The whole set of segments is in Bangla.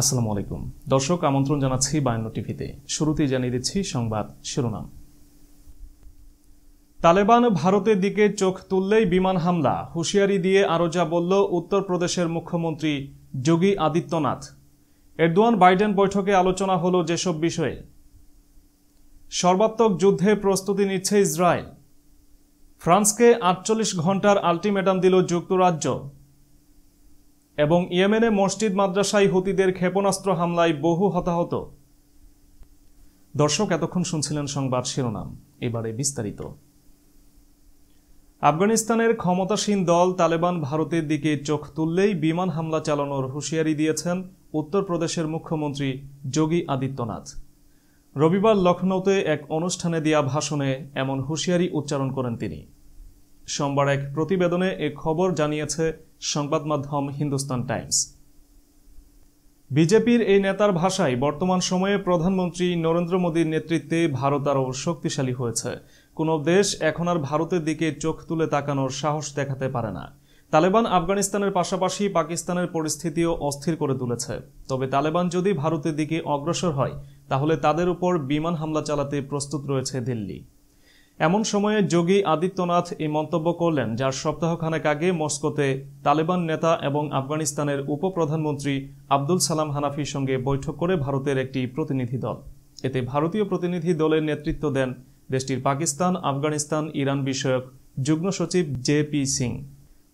আসসালামু আলাইকুম দর্শক আমন্ত্রণ জানাচ্ছি বায়ান্ন টিভিতে শুরুতেই জানিয়ে দিচ্ছি সংবাদ শিরোনাম তালেবান ভারতের দিকে চোখ তুললেই বিমান হামলা হুঁশিয়ারি দিয়ে আরও যা বলল উত্তরপ্রদেশের মুখ্যমন্ত্রী যোগী আদিত্যনাথ এরদোয়ান বাইডেন বৈঠকে আলোচনা হলো যেসব বিষয়ে সর্বাত্মক যুদ্ধে প্রস্তুতি নিচ্ছে ইসরায়েল ফ্রান্সকে আটচল্লিশ ঘন্টার আলটিমেটাম দিল যুক্তরাজ্য এবং ইয়েমেনে মসজিদ মাদ্রাসায় হুতিদের ক্ষেপণাস্ত্র হামলায় বহু হতাহত দর্শক এতক্ষণ শুনছিলেন সংবাদ শিরোনাম এবারে বিস্তারিত আফগানিস্তানের ক্ষমতাসীন দল তালেবান ভারতের দিকে চোখ তুললেই বিমান হামলা চালানোর হুঁশিয়ারি দিয়েছেন উত্তরপ্রদেশের মুখ্যমন্ত্রী যোগী আদিত্যনাথ রবিবার লখনৌতে এক অনুষ্ঠানে দেওয়া ভাষণে এমন হুঁশিয়ারি উচ্চারণ করেন তিনি সোমবার এক প্রতিবেদনে এ খবর জানিয়েছে সংবাদ মাধ্যম হিন্দুস্তান টাইমস বিজেপির এই নেতার ভাষায় বর্তমান সময়ে প্রধানমন্ত্রী নরেন্দ্র মোদীর নেতৃত্বে ভারত আরও শক্তিশালী হয়েছে কোনো দেশ এখন আর ভারতের দিকে চোখ তুলে তাকানোর সাহস দেখাতে পারে না তালেবান আফগানিস্তানের পাশাপাশি পাকিস্তানের পরিস্থিতিও অস্থির করে তুলেছে তবে তালেবান যদি ভারতের দিকে অগ্রসর হয় তাহলে তাদের উপর বিমান হামলা চালাতে প্রস্তুত রয়েছে দিল্লি এমন সময়ে যোগী আদিত্যনাথ এই মন্তব্য করলেন যার সপ্তাহখানেক আগে মস্কোতে তালেবান নেতা এবং আফগানিস্তানের উপপ্রধানমন্ত্রী আব্দুল সালাম হানাফির সঙ্গে বৈঠক করে ভারতের একটি প্রতিনিধি দল এতে ভারতীয় প্রতিনিধি দলের নেতৃত্ব দেন দেশটির পাকিস্তান আফগানিস্তান ইরান বিষয়ক যুগ্ম সচিব জে পি সিং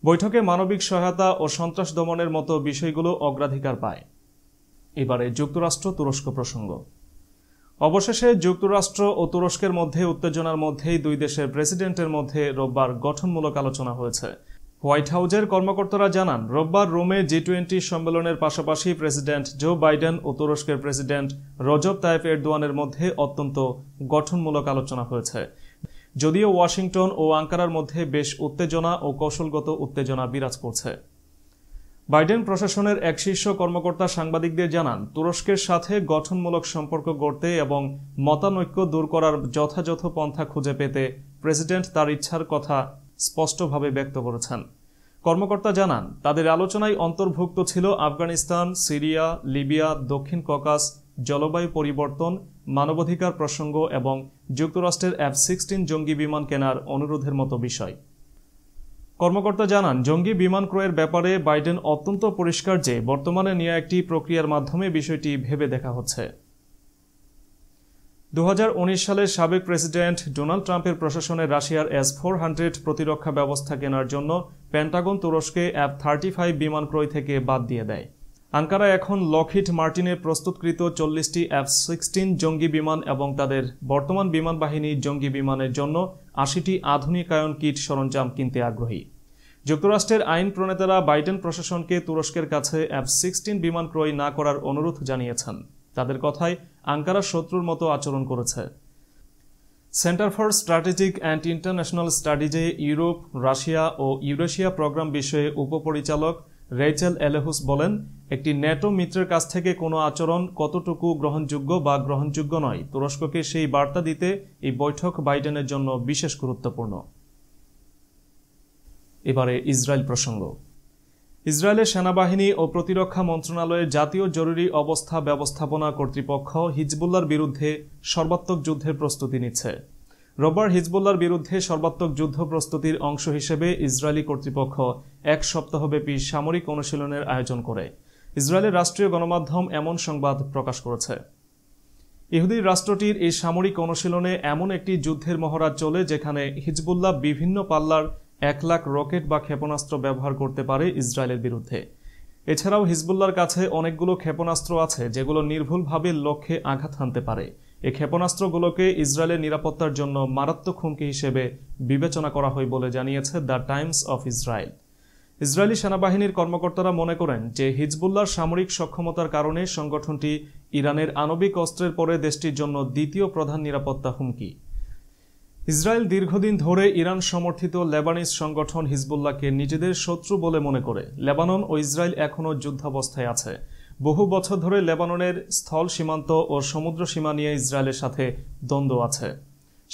বৈঠকে মানবিক সহায়তা ও সন্ত্রাস দমনের মতো বিষয়গুলো অগ্রাধিকার পায় এবারে যুক্তরাষ্ট্র তুরস্ক প্রসঙ্গ অবশেষে যুক্তরাষ্ট্র ও তুরস্কের মধ্যে উত্তেজনার মধ্যেই দুই দেশের প্রেসিডেন্টের মধ্যে রোববার গঠনমূলক আলোচনা হয়েছে হোয়াইট হাউজের কর্মকর্তারা জানান রোববার রোমে জি টোয়েন্টি সম্মেলনের পাশাপাশি প্রেসিডেন্ট জো বাইডেন ও তুরস্কের প্রেসিডেন্ট রজব তাইফ এরদোয়ানের মধ্যে অত্যন্ত গঠনমূলক আলোচনা হয়েছে যদিও ওয়াশিংটন ও আঙ্কারার মধ্যে বেশ উত্তেজনা ও কৌশলগত উত্তেজনা বিরাজ করছে বাইডেন প্রশাসনের এক শীর্ষ কর্মকর্তা সাংবাদিকদের জানান তুরস্কের সাথে গঠনমূলক সম্পর্ক গড়তে এবং মতানৈক্য দূর করার যথাযথ পন্থা খুঁজে পেতে প্রেসিডেন্ট তার ইচ্ছার কথা স্পষ্টভাবে ব্যক্ত করেছেন কর্মকর্তা জানান তাদের আলোচনায় অন্তর্ভুক্ত ছিল আফগানিস্তান সিরিয়া লিবিয়া দক্ষিণ ককাস জলবায়ু পরিবর্তন মানবাধিকার প্রসঙ্গ এবং যুক্তরাষ্ট্রের এফ সিক্সটিন জঙ্গি বিমান কেনার অনুরোধের মতো বিষয় কর্মকর্তা জানান জঙ্গি বিমান ক্রয়ের ব্যাপারে বাইডেন অত্যন্ত পরিষ্কার যে বর্তমানে নিয়ে একটি প্রক্রিয়ার মাধ্যমে বিষয়টি ভেবে দেখা হচ্ছে দু সালে সাবেক প্রেসিডেন্ট ডোনাল্ড ট্রাম্পের প্রশাসনে রাশিয়ার এস ফোর হান্ড্রেড প্রতিরক্ষা ব্যবস্থা কেনার জন্য পেন্টাগন তুরস্কে অ্যাপ থার্টি ফাইভ বিমান ক্রয় থেকে বাদ দিয়ে দেয় আঙ্কারা এখন লকহিট মার্টিনের প্রস্তুতকৃত চল্লিশটি এফ সিক্সটিন জঙ্গি বিমান এবং তাদের বর্তমান বিমান বাহিনী জঙ্গি বিমানের জন্য আশিটি আধুনিকায়ন কিট সরঞ্জাম কিনতে আগ্রহী যুক্তরাষ্ট্রের আইন প্রণেতারা বাইডেন প্রশাসনকে তুরস্কের কাছে এফ সিক্সটিন বিমান ক্রয় না করার অনুরোধ জানিয়েছেন তাদের কথায় আঙ্কারা শত্রুর মতো আচরণ করেছে Center for Strategic and International স্টাডিজে ইউরোপ রাশিয়া ও ইউরেশিয়া প্রোগ্রাম বিষয়ে উপপরিচালক রেচেল এলেহুস বলেন একটি ন্যাটো মিত্রের কাছ থেকে কোনো আচরণ কতটুকু গ্রহণযোগ্য বা গ্রহণযোগ্য নয় তুরস্ককে সেই বার্তা দিতে এই বৈঠক বাইডেনের জন্য বিশেষ গুরুত্বপূর্ণ এবারে ইসরায়েল প্রসঙ্গ ইসরায়েলের সেনাবাহিনী ও প্রতিরক্ষা মন্ত্রণালয়ের জাতীয় জরুরি অবস্থা ব্যবস্থাপনা কর্তৃপক্ষ হিজবুল্লার বিরুদ্ধে সর্বাত্মক যুদ্ধের প্রস্তুতি নিচ্ছে রোববার হিজবুল্লার বিরুদ্ধে সর্বাত্মক যুদ্ধ প্রস্তুতির অংশ হিসেবে ইসরায়েলি কর্তৃপক্ষ এক সপ্তাহব্যাপী সামরিক অনুশীলনের আয়োজন করে ইসরায়েলের রাষ্ট্রীয় গণমাধ্যম এমন সংবাদ প্রকাশ করেছে ইহুদির রাষ্ট্রটির এই সামরিক অনুশীলনে এমন একটি যুদ্ধের মহড়া চলে যেখানে হিজবুল্লাহ বিভিন্ন পাল্লার এক লাখ রকেট বা ক্ষেপণাস্ত্র ব্যবহার করতে পারে ইসরায়েলের বিরুদ্ধে এছাড়াও হিজবুল্লার কাছে অনেকগুলো ক্ষেপণাস্ত্র আছে যেগুলো নির্ভুলভাবে লক্ষ্যে আঘাত হানতে পারে এই ক্ষেপণাস্ত্রগুলোকে ইসরায়েলের নিরাপত্তার জন্য মারাত্মক হুমকি হিসেবে বিবেচনা করা হয় বলে জানিয়েছে The Times of Israel Israeli সেনাবাহিনীর কর্মকর্তারা মনে করেন যে হিজবুল্লার সামরিক সক্ষমতার কারণে সংগঠনটি ইরানের আণবিক অস্ত্রের পরে দেশটির জন্য দ্বিতীয় প্রধান নিরাপত্তা হুমকি ইসরায়েল দীর্ঘদিন ধরে ইরান সমর্থিত লেবানিজ সংগঠন হিজবুল্লাহকে নিজেদের শত্রু বলে মনে করে লেবানন ও ইসরায়েল এখনও যুদ্ধাবস্থায় আছে বহু বছর ধরে লেবাননের স্থল সীমান্ত ও সমুদ্র সীমা নিয়ে ইসরায়েলের সাথে দ্বন্দ্ব আছে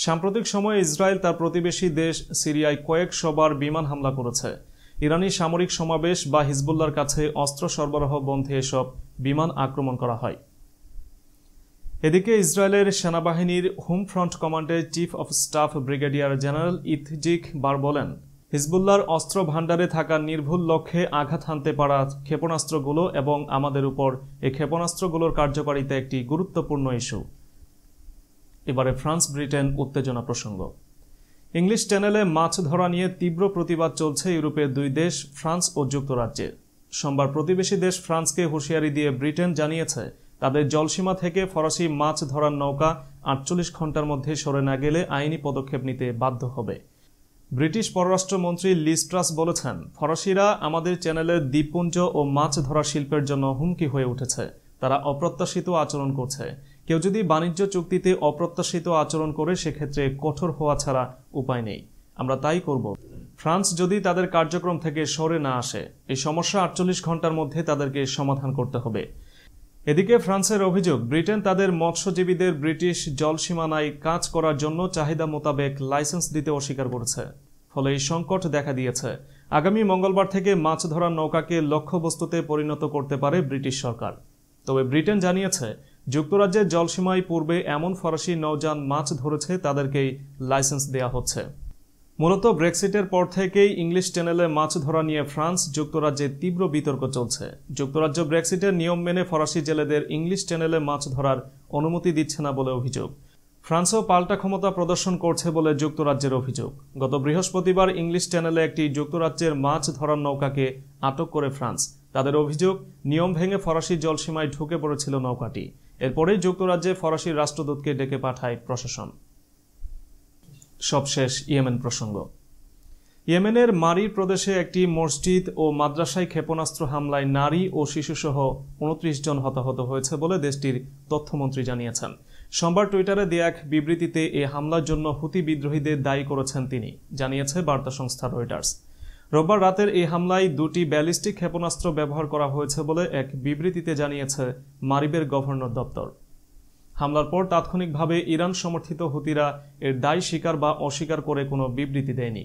সাম্প্রতিক সময়ে ইসরায়েল তার প্রতিবেশী দেশ সিরিয়ায় কয়েকশবার বিমান হামলা করেছে ইরানি সামরিক সমাবেশ বা হিজবুল্লার কাছে অস্ত্র সরবরাহ বন্ধে এসব বিমান আক্রমণ করা হয় এদিকে ইসরায়েলের সেনাবাহিনীর হোম ফ্রন্ট কমান্ডের chief of staff brigadier general Itzik Bar বলেন হিজবুল্লার অস্ত্র ভাণ্ডারে থাকা নির্ভুল লক্ষ্যে আঘাত হানতে পারা ক্ষেপণাস্ত্রগুলো এবং আমাদের উপর এই ক্ষেপণাস্ত্রগুলোর কার্যকারিতা একটি গুরুত্বপূর্ণ ইস্যু এবারে ফ্রান্স ব্রিটেন উত্তেজনা প্রসঙ্গ ইংলিশ চ্যানেলে মাছ ধরা নিয়ে তীব্র প্রতিবাদ চলছে ইউরোপের দুই দেশ ফ্রান্স ও যুক্তরাজ্যে সোমবার প্রতিবেশী দেশ ফ্রান্সকে হুঁশিয়ারি দিয়ে ব্রিটেন জানিয়েছে তাদের জলসীমা থেকে ফরাসি মাছ ধরার নৌকা আটচল্লিশ ঘন্টার মধ্যে সরে না গেলে আইনি পদক্ষেপ নিতে বাধ্য হবে ব্রিটিশ পররাষ্ট্রমন্ত্রী লিস্ট্রাস বলেছেন ফরাসিরা আমাদের চ্যানেলের দ্বীপপুঞ্জ ও মাছ ধরা শিল্পের জন্য হুমকি হয়ে উঠেছে তারা অপ্রত্যাশিত আচরণ করছে কেউ যদি বাণিজ্য চুক্তিতে অপ্রত্যাশিত আচরণ করে সেক্ষেত্রে কঠোর হওয়া ছাড়া উপায় নেই আমরা তাই করব ফ্রান্স যদি তাদের কার্যক্রম থেকে সরে না আসে এই সমস্যা আটচল্লিশ ঘন্টার মধ্যে তাদেরকে সমাধান করতে হবে এদিকে ফ্রান্সের অভিযোগ ব্রিটেন তাদের মৎস্যজীবীদের ব্রিটিশ জলসীমানায় কাজ করার জন্য চাহিদা মোতাবেক লাইসেন্স দিতে অস্বীকার করেছে ফলে এই সংকট দেখা দিয়েছে আগামী মঙ্গলবার থেকে মাছ ধরার নৌকাকে লক্ষ্যবস্তুতে পরিণত করতে পারে ব্রিটিশ সরকার তবে ব্রিটেন জানিয়েছে যুক্তরাজ্যের জলসীমায় পূর্বে এমন ফরাসি নৌযান মাছ ধরেছে তাদেরকেই লাইসেন্স দেয়া হচ্ছে মূলত ব্রেক্সিটের পর থেকেই ইংলিশ চ্যানেলে মাছ ধরা নিয়ে ফ্রান্স যুক্তরাজ্যে তীব্র বিতর্ক চলছে যুক্তরাজ্য ব্রেক্সিটের নিয়ম মেনে ফরাসি জেলেদের ইংলিশ চ্যানেলে মাছ ধরার অনুমতি দিচ্ছে না বলে অভিযোগ ফ্রান্সও পাল্টা ক্ষমতা প্রদর্শন করছে বলে যুক্তরাজ্যের অভিযোগ গত বৃহস্পতিবার ইংলিশ চ্যানেলে একটি যুক্তরাজ্যের মাছ ধরার নৌকাকে আটক করে ফ্রান্স তাদের অভিযোগ নিয়ম ভেঙে ফরাসি জলসীমায় ঢুকে পড়েছিল নৌকাটি এরপরেই যুক্তরাজ্যে ফরাসি রাষ্ট্রদূতকে ডেকে পাঠায় প্রশাসন সবশেষ ইয়েমেন প্রসঙ্গ ইয়েমেনের মারি প্রদেশে একটি মসজিদ ও মাদ্রাসায় ক্ষেপণাস্ত্র হামলায় নারী ও শিশুসহ উনত্রিশ জন হতাহত হয়েছে বলে দেশটির তথ্যমন্ত্রী জানিয়েছেন সোমবার টুইটারে দেয়া এক বিবৃতিতে এ হামলার জন্য হুতি বিদ্রোহীদের দায়ী করেছেন তিনি জানিয়েছে বার্তা সংস্থা রয়টার্স রোববার রাতের এই হামলায় দুটি ব্যালিস্টিক ক্ষেপণাস্ত্র ব্যবহার করা হয়েছে বলে এক বিবৃতিতে জানিয়েছে মারিবের গভর্নর দপ্তর হামলার পর তাৎক্ষণিকভাবে ইরান সমর্থিত হুতিরা এর দায় স্বীকার বা অস্বীকার করে কোনো বিবৃতি দেয়নি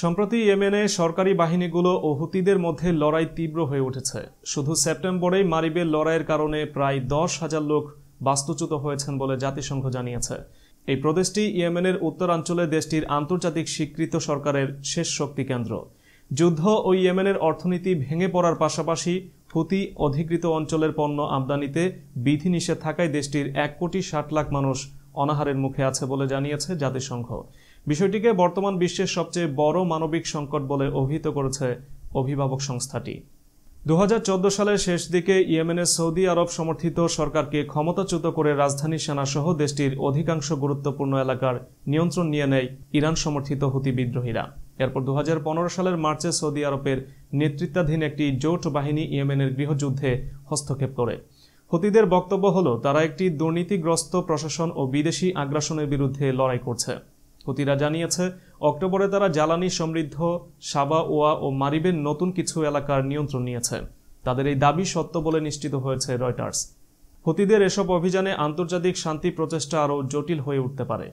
সম্প্রতি ইয়েমেনে সরকারি বাহিনীগুলো ও হুতিদের মধ্যে লড়াই তীব্র হয়ে উঠেছে শুধু সেপ্টেম্বরেই মারিবের লড়াইয়ের কারণে প্রায় দশ হাজার লোক বাস্তুচ্যুত হয়েছেন বলে জাতিসংঘ জানিয়েছে এই প্রদেশটি ইয়েমেনের উত্তরাঞ্চলে দেশটির আন্তর্জাতিক স্বীকৃত সরকারের শেষ শক্তি কেন্দ্র যুদ্ধ ও ইয়েমেনের অর্থনীতি ভেঙে পড়ার পাশাপাশি হুতি অধিকৃত অঞ্চলের পণ্য আমদানিতে বিধিনিষেধ থাকায় দেশটির এক কোটি ষাট লাখ মানুষ অনাহারের মুখে আছে বলে জানিয়েছে জাতিসংঘ বিষয়টিকে বর্তমান বিশ্বের সবচেয়ে বড় মানবিক সংকট বলে অভিহিত করেছে অভিভাবক সংস্থাটি দু সালের শেষ দিকে ইয়েমেনের সৌদি আরব সমর্থিত সরকারকে ক্ষমতাচ্যুত করে রাজধানী সেনাসহ দেশটির অধিকাংশ গুরুত্বপূর্ণ এলাকার নিয়ন্ত্রণ নিয়ে নেয় ইরান সমর্থিত হুতি বিদ্রোহীরা এরপর দু সালের মার্চে সৌদি আরবের নেতৃত্বাধীন একটি জোট বাহিনী ইয়েমেনের গৃহযুদ্ধে হস্তক্ষেপ করে হতিদের বক্তব্য হলো তারা একটি দুর্নীতিগ্রস্ত প্রশাসন ও বিদেশি আগ্রাসনের বিরুদ্ধে লড়াই করছে হতিরা জানিয়েছে অক্টোবরে তারা জ্বালানি সমৃদ্ধ সাবা ওয়া ও মারিবের নতুন কিছু এলাকার নিয়ন্ত্রণ নিয়েছে তাদের এই দাবি সত্য বলে নিশ্চিত হয়েছে রয়টার্স হতিদের এসব অভিযানে আন্তর্জাতিক শান্তি প্রচেষ্টা আরও জটিল হয়ে উঠতে পারে